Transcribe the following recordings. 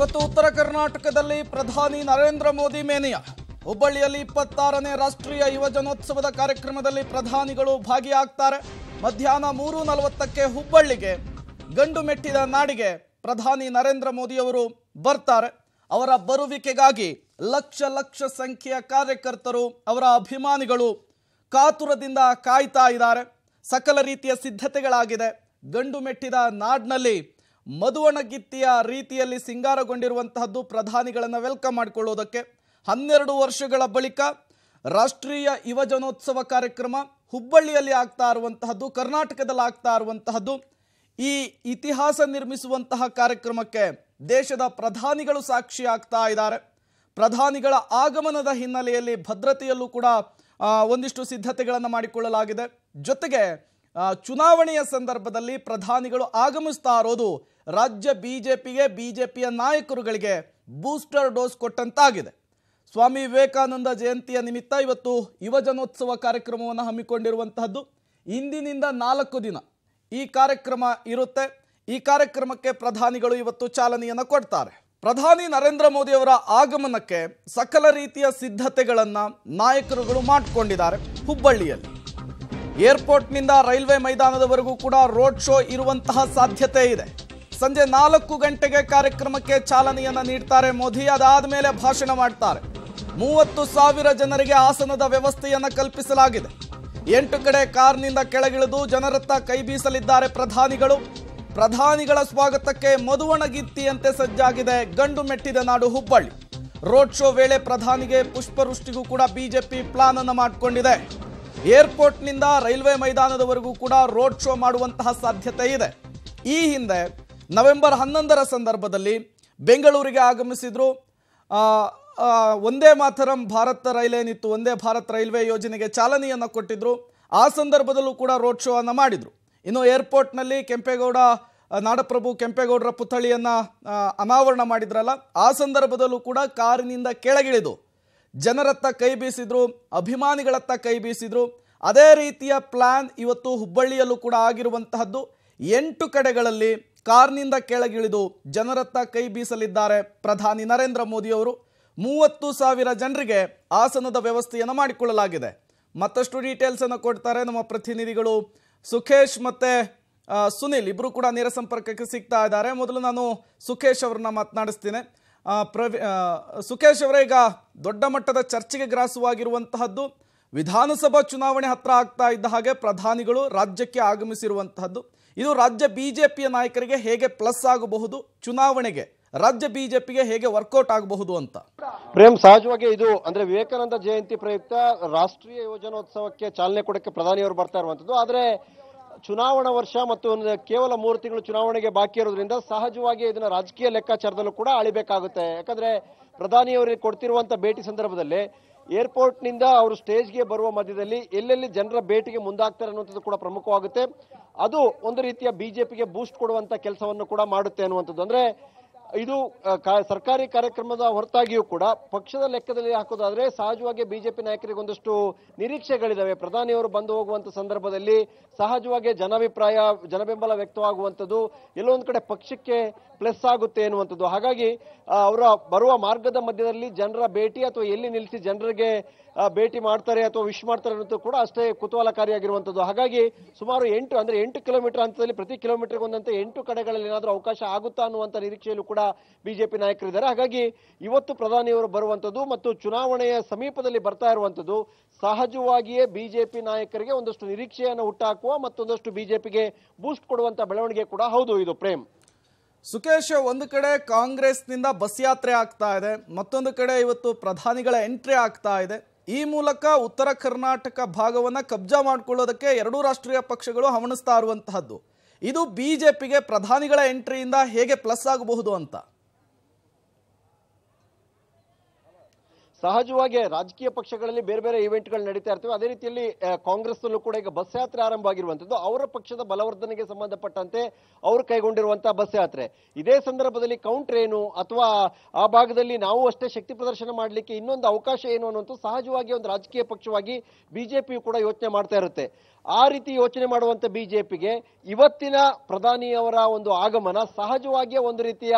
ಇವತ್ತು ಉತ್ತರ ಕರ್ನಾಟಕದಲ್ಲಿ ಪ್ರಧಾನಿ ನರೇಂದ್ರ ಮೋದಿ ಮೇನಿಯ ಹುಬ್ಬಳ್ಳಿಯಲ್ಲಿ ಇಪ್ಪತ್ತಾರನೇ ರಾಷ್ಟ್ರೀಯ ಯುವಜನೋತ್ಸವದ ಕಾರ್ಯಕ್ರಮದಲ್ಲಿ ಪ್ರಧಾನಿಗಳು ಭಾಗಿಯಾಗ್ತಾರೆ ಮಧ್ಯಾಹ್ನ ಮೂರು ನಲವತ್ತಕ್ಕೆ ಹುಬ್ಬಳ್ಳಿಗೆ ಗಂಡು ಮೆಟ್ಟಿದ ನಾಡಿಗೆ ಪ್ರಧಾನಿ ನರೇಂದ್ರ ಮೋದಿಯವರು ಬರ್ತಾರೆ ಅವರ ಬರುವಿಕೆಗಾಗಿ ಲಕ್ಷ ಲಕ್ಷ ಸಂಖ್ಯೆಯ ಕಾರ್ಯಕರ್ತರು ಅವರ ಅಭಿಮಾನಿಗಳು ಕಾತುರದಿಂದ ಕಾಯ್ತಾ ಇದ್ದಾರೆ ಸಕಲ ರೀತಿಯ ಸಿದ್ಧತೆಗಳಾಗಿದೆ ಗಂಡು ಮೆಟ್ಟಿದ ನಾಡಿನಲ್ಲಿ ಮಧುವಣಗಿತ್ತಿಯ ರೀತಿಯಲ್ಲಿ ಸಿಂಗಾರಗೊಂಡಿರುವಂತಹದ್ದು ಪ್ರಧಾನಿಗಳನ್ನು ವೆಲ್ಕಮ್ ಮಾಡಿಕೊಳ್ಳೋದಕ್ಕೆ ಹನ್ನೆರಡು ವರ್ಷಗಳ ಬಳಿಕ ರಾಷ್ಟ್ರೀಯ ಯುವಜನೋತ್ಸವ ಕಾರ್ಯಕ್ರಮ ಹುಬ್ಬಳ್ಳಿಯಲ್ಲಿ ಆಗ್ತಾ ಇರುವಂತಹದ್ದು ಕರ್ನಾಟಕದಲ್ಲಿ ಆಗ್ತಾ ಇರುವಂತಹದ್ದು ಈ ಇತಿಹಾಸ ನಿರ್ಮಿಸುವಂತಹ ಕಾರ್ಯಕ್ರಮಕ್ಕೆ ದೇಶದ ಪ್ರಧಾನಿಗಳು ಸಾಕ್ಷಿ ಆಗ್ತಾ ಇದ್ದಾರೆ ಪ್ರಧಾನಿಗಳ ಆಗಮನದ ಹಿನ್ನೆಲೆಯಲ್ಲಿ ಭದ್ರತೆಯಲ್ಲೂ ಕೂಡ ಒಂದಿಷ್ಟು ಸಿದ್ಧತೆಗಳನ್ನು ಮಾಡಿಕೊಳ್ಳಲಾಗಿದೆ ಜೊತೆಗೆ ಚುನಾವಣೆಯ ಸಂದರ್ಭದಲ್ಲಿ ಪ್ರಧಾನಿಗಳು ಆಗಮಿಸ್ತಾ ಇರೋದು ರಾಜ್ಯ ಬಿ ಜೆ ಪಿಗೆ ಬಿ ಜೆ ಪಿಯ ನಾಯಕರುಗಳಿಗೆ ಬೂಸ್ಟರ್ ಡೋಸ್ ಕೊಟ್ಟಂತಾಗಿದೆ ಸ್ವಾಮಿ ವಿವೇಕಾನಂದ ಜಯಂತಿಯ ನಿಮಿತ್ತ ಇವತ್ತು ಯುವಜನೋತ್ಸವ ಕಾರ್ಯಕ್ರಮವನ್ನು ಹಮ್ಮಿಕೊಂಡಿರುವಂತಹದ್ದು ಇಂದಿನಿಂದ ನಾಲ್ಕು ದಿನ ಈ ಕಾರ್ಯಕ್ರಮ ಇರುತ್ತೆ ಈ ಕಾರ್ಯಕ್ರಮಕ್ಕೆ ಪ್ರಧಾನಿಗಳು ಇವತ್ತು ಚಾಲನೆಯನ್ನು ಕೊಡ್ತಾರೆ ಪ್ರಧಾನಿ ನರೇಂದ್ರ ಮೋದಿಯವರ ಆಗಮನಕ್ಕೆ ಸಕಲ ರೀತಿಯ ಸಿದ್ಧತೆಗಳನ್ನು ನಾಯಕರುಗಳು ಮಾಡಿಕೊಂಡಿದ್ದಾರೆ ಹುಬ್ಬಳ್ಳಿಯಲ್ಲಿ ಏರ್ಪೋರ್ಟ್ನಿಂದ ರೈಲ್ವೆ ಮೈದಾನದವರೆಗೂ ಕೂಡ ರೋಡ್ ಶೋ ಇರುವಂತಹ ಸಾಧ್ಯತೆ ಇದೆ ಸಂಜೆ ನಾಲ್ಕು ಗಂಟೆಗೆ ಕಾರ್ಯಕ್ರಮಕ್ಕೆ ಚಾಲನೆಯನ್ನು ನೀಡ್ತಾರೆ ಮೋದಿ ಅದಾದ ಮೇಲೆ ಭಾಷಣ ಮಾಡ್ತಾರೆ ಮೂವತ್ತು ಸಾವಿರ ಜನರಿಗೆ ಆಸನದ ವ್ಯವಸ್ಥೆಯನ್ನು ಕಲ್ಪಿಸಲಾಗಿದೆ ಎಂಟು ಕಡೆ ಕಾರ್ನಿಂದ ಕೆಳಗಿಳಿದು ಜನರತ್ತ ಕೈ ಬೀಸಲಿದ್ದಾರೆ ಪ್ರಧಾನಿಗಳು ಪ್ರಧಾನಿಗಳ ಸ್ವಾಗತಕ್ಕೆ ಮದುವಣಗಿತ್ತಿಯಂತೆ ಸಜ್ಜಾಗಿದೆ ಗಂಡು ಮೆಟ್ಟಿದ ನಾಡು ಹುಬ್ಬಳ್ಳಿ ರೋಡ್ ಶೋ ವೇಳೆ ಪ್ರಧಾನಿಗೆ ಪುಷ್ಪವೃಷ್ಟಿಗೂ ಕೂಡ ಬಿಜೆಪಿ ಪ್ಲಾನ್ ಅನ್ನು ಮಾಡಿಕೊಂಡಿದೆ ಏರ್ಪೋರ್ಟ್ನಿಂದ ರೈಲ್ವೆ ಮೈದಾನದವರೆಗೂ ಕೂಡ ರೋಡ್ ಶೋ ಮಾಡುವಂತಹ ಸಾಧ್ಯತೆ ಇದೆ ಈ ಹಿಂದೆ ನವೆಂಬರ್ ಹನ್ನೊಂದರ ಸಂದರ್ಭದಲ್ಲಿ ಬೆಂಗಳೂರಿಗೆ ಆಗಮಿಸಿದ್ರು ಒಂದೇ ಮಾತರಂ ಭಾರತ ನಿಂತು ಒಂದೇ ಭಾರತ್ ರೈಲ್ವೆ ಯೋಜನೆಗೆ ಚಾಲನೆಯನ್ನು ಕೊಟ್ಟಿದ್ರು ಆ ಸಂದರ್ಭದಲ್ಲೂ ಕೂಡ ರೋಡ್ ಶೋವನ್ನು ಮಾಡಿದರು ಇನ್ನು ಏರ್ಪೋರ್ಟ್ನಲ್ಲಿ ಕೆಂಪೇಗೌಡ ನಾಡಪ್ರಭು ಕೆಂಪೇಗೌಡರ ಪುತ್ಥಳಿಯನ್ನು ಅನಾವರಣ ಮಾಡಿದ್ರಲ್ಲ ಆ ಸಂದರ್ಭದಲ್ಲೂ ಕೂಡ ಕಾರಿನಿಂದ ಕೆಳಗಿಳಿದು ಜನರತ್ತ ಕೈ ಬೀಸಿದ್ರು ಅಭಿಮಾನಿಗಳತ್ತ ಕೈ ಬೀಸಿದ್ರು ಅದೇ ರೀತಿಯ ಪ್ಲಾನ್ ಇವತ್ತು ಹುಬ್ಬಳ್ಳಿಯಲ್ಲೂ ಕೂಡ ಆಗಿರುವಂತಹದ್ದು ಎಂಟು ಕಡೆಗಳಲ್ಲಿ ಕಾರ್ನಿಂದ ಕೆಳಗಿಳಿದು ಜನರತ್ತ ಕೈ ಬೀಸಲಿದ್ದಾರೆ ಪ್ರಧಾನಿ ನರೇಂದ್ರ ಅವರು ಮೂವತ್ತು ಸಾವಿರ ಜನರಿಗೆ ಆಸನದ ವ್ಯವಸ್ಥೆಯನ್ನು ಮಾಡಿಕೊಳ್ಳಲಾಗಿದೆ ಮತ್ತಷ್ಟು ಡೀಟೇಲ್ಸ್ ಅನ್ನು ಕೊಡ್ತಾರೆ ನಮ್ಮ ಪ್ರತಿನಿಧಿಗಳು ಸುಖೇಶ್ ಮತ್ತೆ ಸುನಿಲ್ ಇಬ್ರು ಕೂಡ ನೇರ ಸಂಪರ್ಕಕ್ಕೆ ಸಿಗ್ತಾ ಇದ್ದಾರೆ ಮೊದಲು ನಾನು ಸುಖೇಶ್ ಅವ್ರನ್ನ ಮಾತನಾಡಿಸ್ತೇನೆ ಪ್ರವಿ ಸುಖೇಶ್ ಅವರೇ ಈಗ ದೊಡ್ಡ ಮಟ್ಟದ ಚರ್ಚೆಗೆ ಗ್ರಾಸವಾಗಿರುವಂತಹದ್ದು ವಿಧಾನಸಭಾ ಚುನಾವಣೆ ಹತ್ರ ಆಗ್ತಾ ಇದ್ದ ಹಾಗೆ ಪ್ರಧಾನಿಗಳು ರಾಜ್ಯಕ್ಕೆ ಆಗಮಿಸಿರುವಂತಹದ್ದು ಇದು ರಾಜ್ಯ ಬಿಜೆಪಿಯ ನಾಯಕರಿಗೆ ಹೇಗೆ ಪ್ಲಸ್ ಆಗಬಹುದು ಚುನಾವಣೆಗೆ ರಾಜ್ಯ ಬಿಜೆಪಿಗೆ ಹೇಗೆ ವರ್ಕೌಟ್ ಆಗಬಹುದು ಅಂತ ಪ್ರೇಮ್ ಸಹಜವಾಗಿ ಇದು ಅಂದ್ರೆ ವಿವೇಕಾನಂದ ಜಯಂತಿ ಪ್ರಯುಕ್ತ ರಾಷ್ಟ್ರೀಯ ಯೋಜನೋತ್ಸವಕ್ಕೆ ಚಾಲನೆ ಕೊಡಕ್ಕೆ ಪ್ರಧಾನಿಯವರು ಬರ್ತಾ ಇರುವಂತದ್ದು ಆದ್ರೆ ಚುನಾವಣಾ ವರ್ಷ ಮತ್ತು ಕೇವಲ ಮೂರು ತಿಂಗಳು ಚುನಾವಣೆಗೆ ಬಾಕಿ ಇರೋದ್ರಿಂದ ಸಹಜವಾಗಿ ಇದನ್ನ ರಾಜಕೀಯ ಲೆಕ್ಕಾಚಾರದಲ್ಲೂ ಕೂಡ ಅಳಿಬೇಕಾಗುತ್ತೆ ಯಾಕಂದ್ರೆ ಪ್ರಧಾನಿಯವರಿಗೆ ಕೊಡ್ತಿರುವಂತ ಭೇಟಿ ಸಂದರ್ಭದಲ್ಲಿ ಏರ್ಪೋರ್ಟ್ನಿಂದ ಅವರು ಸ್ಟೇಜ್ಗೆ ಬರುವ ಮಧ್ಯದಲ್ಲಿ ಎಲ್ಲೆಲ್ಲಿ ಜನರ ಭೇಟಿಗೆ ಮುಂದಾಗ್ತಾರೆ ಅನ್ನುವಂಥದ್ದು ಕೂಡ ಪ್ರಮುಖವಾಗುತ್ತೆ ಅದು ಒಂದು ರೀತಿಯ ಬಿಜೆಪಿಗೆ ಬೂಸ್ಟ್ ಕೊಡುವಂತ ಕೆಲಸವನ್ನು ಕೂಡ ಮಾಡುತ್ತೆ ಅನ್ನುವಂಥದ್ದು ಅಂದ್ರೆ ಇದು ಸರ್ಕಾರಿ ಕಾರ್ಯಕ್ರಮದ ಹೊರತಾಗಿಯೂ ಕೂಡ ಪಕ್ಷದ ಲೆಕ್ಕದಲ್ಲಿ ಹಾಕೋದಾದ್ರೆ ಸಹಜವಾಗಿ ಬಿಜೆಪಿ ನಾಯಕರಿಗೆ ಒಂದಷ್ಟು ನಿರೀಕ್ಷೆಗಳಿದ್ದಾವೆ ಪ್ರಧಾನಿಯವರು ಬಂದು ಹೋಗುವಂತ ಸಂದರ್ಭದಲ್ಲಿ ಸಹಜವಾಗಿ ಜನಾಭಿಪ್ರಾಯ ಜನಬೆಂಬಲ ವ್ಯಕ್ತವಾಗುವಂಥದ್ದು ಎಲ್ಲೊಂದು ಕಡೆ ಪಕ್ಷಕ್ಕೆ ಪ್ಲಸ್ ಆಗುತ್ತೆ ಎನ್ನುವಂಥದ್ದು ಹಾಗಾಗಿ ಅವರ ಬರುವ ಮಾರ್ಗದ ಮಧ್ಯದಲ್ಲಿ ಜನರ ಭೇಟಿ ಅಥವಾ ಎಲ್ಲಿ ನಿಲ್ಲಿಸಿ ಜನರಿಗೆ ಭೇಟಿ ಮಾಡ್ತಾರೆ ಅಥವಾ ವಿಶ್ ಮಾಡ್ತಾರೆ ಅನ್ನೋದು ಕೂಡ ಅಷ್ಟೇ ಕುತೂಹಲಕಾರಿಯಾಗಿರುವಂಥದ್ದು ಹಾಗಾಗಿ ಸುಮಾರು ಎಂಟು ಅಂದರೆ ಎಂಟು ಕಿಲೋಮೀಟರ್ ಹಂತದಲ್ಲಿ ಪ್ರತಿ ಕಿಲೋಮೀಟರ್ಗೆ ಒಂದಂತೆ ಎಂಟು ಕಡೆಗಳಲ್ಲಿ ಏನಾದರೂ ಅವಕಾಶ ಆಗುತ್ತಾ ಅನ್ನುವಂಥ ನಿರೀಕ್ಷೆಯಲ್ಲೂ ಕೂಡ ಬಿಜೆಪಿ ನಾಯಕರಿದ್ದಾರೆ ಹಾಗಾಗಿ ಇವತ್ತು ಪ್ರಧಾನಿಯವರು ಬರುವಂಥದ್ದು ಮತ್ತು ಚುನಾವಣೆಯ ಸಮೀಪದಲ್ಲಿ ಬರ್ತಾ ಇರುವಂಥದ್ದು ಸಹಜವಾಗಿಯೇ ಬಿಜೆಪಿ ನಾಯಕರಿಗೆ ಒಂದಷ್ಟು ನಿರೀಕ್ಷೆಯನ್ನು ಹುಟ್ಟಾಕುವ ಮತ್ತೊಂದಷ್ಟು ಬಿಜೆಪಿಗೆ ಬೂಸ್ಟ್ ಕೊಡುವಂತ ಬೆಳವಣಿಗೆ ಕೂಡ ಹೌದು ಇದು ಪ್ರೇಮ್ ಸುಖೇಶ್ ಒಂದು ಕಡೆ ಕಾಂಗ್ರೆಸ್ನಿಂದ ಬಸ್ ಯಾತ್ರೆ ಆಗ್ತಾ ಇದೆ ಮತ್ತೊಂದು ಕಡೆ ಇವತ್ತು ಪ್ರಧಾನಿಗಳ ಎಂಟ್ರಿ ಆಗ್ತಾ ಇದೆ ಈ ಮೂಲಕ ಉತ್ತರ ಕರ್ನಾಟಕ ಭಾಗವನ್ನು ಕಬ್ಜಾ ಮಾಡಿಕೊಳ್ಳೋದಕ್ಕೆ ಎರಡೂ ರಾಷ್ಟ್ರೀಯ ಪಕ್ಷಗಳು ಹವಣಿಸ್ತಾ ಇರುವಂತಹದ್ದು ಇದು ಬಿ ಜೆ ಪಿಗೆ ಪ್ರಧಾನಿಗಳ ಎಂಟ್ರಿಯಿಂದ ಹೇಗೆ ಪ್ಲಸ್ ಆಗಬಹುದು ಅಂತ ಸಹಜವಾಗಿ ರಾಜಕೀಯ ಪಕ್ಷಗಳಲ್ಲಿ ಬೇರೆ ಬೇರೆ ಇವೆಂಟ್ಗಳು ನಡೀತಾ ಇರ್ತವೆ ಅದೇ ರೀತಿಯಲ್ಲಿ ಕಾಂಗ್ರೆಸ್ನಲ್ಲೂ ಕೂಡ ಈಗ ಬಸ್ ಯಾತ್ರೆ ಆರಂಭ ಆಗಿರುವಂಥದ್ದು ಅವರ ಪಕ್ಷದ ಬಲವರ್ಧನೆಗೆ ಸಂಬಂಧಪಟ್ಟಂತೆ ಅವರು ಕೈಗೊಂಡಿರುವಂತಹ ಬಸ್ ಯಾತ್ರೆ ಇದೇ ಸಂದರ್ಭದಲ್ಲಿ ಕೌಂಟರ್ ಏನು ಅಥವಾ ಆ ಭಾಗದಲ್ಲಿ ನಾವು ಅಷ್ಟೇ ಶಕ್ತಿ ಪ್ರದರ್ಶನ ಮಾಡಲಿಕ್ಕೆ ಇನ್ನೊಂದು ಅವಕಾಶ ಏನು ಅನ್ನುವಂಥ ಸಹಜವಾಗಿ ಒಂದು ರಾಜಕೀಯ ಪಕ್ಷವಾಗಿ ಪಿಯು ಕೂಡ ಯೋಚನೆ ಮಾಡ್ತಾ ಇರುತ್ತೆ ಆ ರೀತಿ ಯೋಚನೆ ಮಾಡುವಂಥ ಬಿಜೆಪಿಗೆ ಇವತ್ತಿನ ಪ್ರಧಾನಿಯವರ ಒಂದು ಆಗಮನ ಸಹಜವಾಗಿಯೇ ಒಂದು ರೀತಿಯ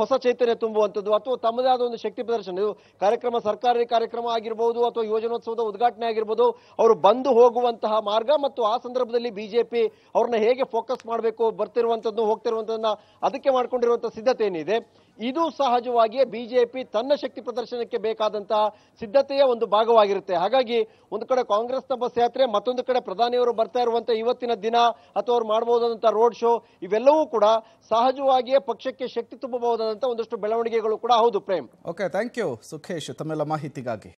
ಹೊಸ ಚೈತನ್ಯ ತುಂಬುವಂಥದ್ದು ಅಥವಾ ತಮ್ಮದೇ ಆದ ಒಂದು ಶಕ್ತಿ ಪ್ರದರ್ಶನ ಇದು ಕಾರ್ಯಕ್ರಮ ಸರ್ಕಾರಿ ಕಾರ್ಯಕ್ರಮ ಆಗಿರ್ಬೋದು ಅಥವಾ ಯೋಜನೋತ್ಸವದ ಉದ್ಘಾಟನೆ ಆಗಿರ್ಬೋದು ಅವರು ಬಂದು ಹೋಗುವಂತಹ ಮಾರ್ಗ ಮತ್ತು ಆ ಸಂದರ್ಭದಲ್ಲಿ ಬಿಜೆಪಿ ಅವ್ರನ್ನ ಹೇಗೆ ಫೋಕಸ್ ಮಾಡಬೇಕು ಬರ್ತಿರುವಂಥದ್ದು ಹೋಗ್ತಿರುವಂಥದ್ದನ್ನ ಅದಕ್ಕೆ ಮಾಡ್ಕೊಂಡಿರುವಂಥ ಸಿದ್ಧತೆ ಏನಿದೆ ಇದು ಸಹಜವಾಗಿಯೇ ಬಿಜೆಪಿ ತನ್ನ ಶಕ್ತಿ ಪ್ರದರ್ಶನಕ್ಕೆ ಬೇಕಾದಂತಹ ಸಿದ್ಧತೆಯ ಒಂದು ಭಾಗವಾಗಿರುತ್ತೆ ಹಾಗಾಗಿ ಒಂದು ಕಡೆ ಕಾಂಗ್ರೆಸ್ನ ಬಸ್ ಯಾತ್ರೆ ಮತ್ತೊಂದು ಕಡೆ ಪ್ರಧಾನಿಯವರು ಬರ್ತಾ ಇರುವಂತಹ ಇವತ್ತಿನ ದಿನ ಅಥವಾ ಅವ್ರು ಮಾಡಬಹುದಾದಂತಹ ರೋಡ್ ಶೋ ಇವೆಲ್ಲವೂ ಕೂಡ ಸಹಜವಾಗಿಯೇ ಪಕ್ಷಕ್ಕೆ ಶಕ್ತಿ ತುಂಬಬಹುದಾದಂತಹ ಒಂದಷ್ಟು ಬೆಳವಣಿಗೆಗಳು ಕೂಡ ಹೌದು Prem okay thank you Sukhesh ತಮ್ಮೆಲ್ಲ ಮಾಹಿತಿಗಾಗಿ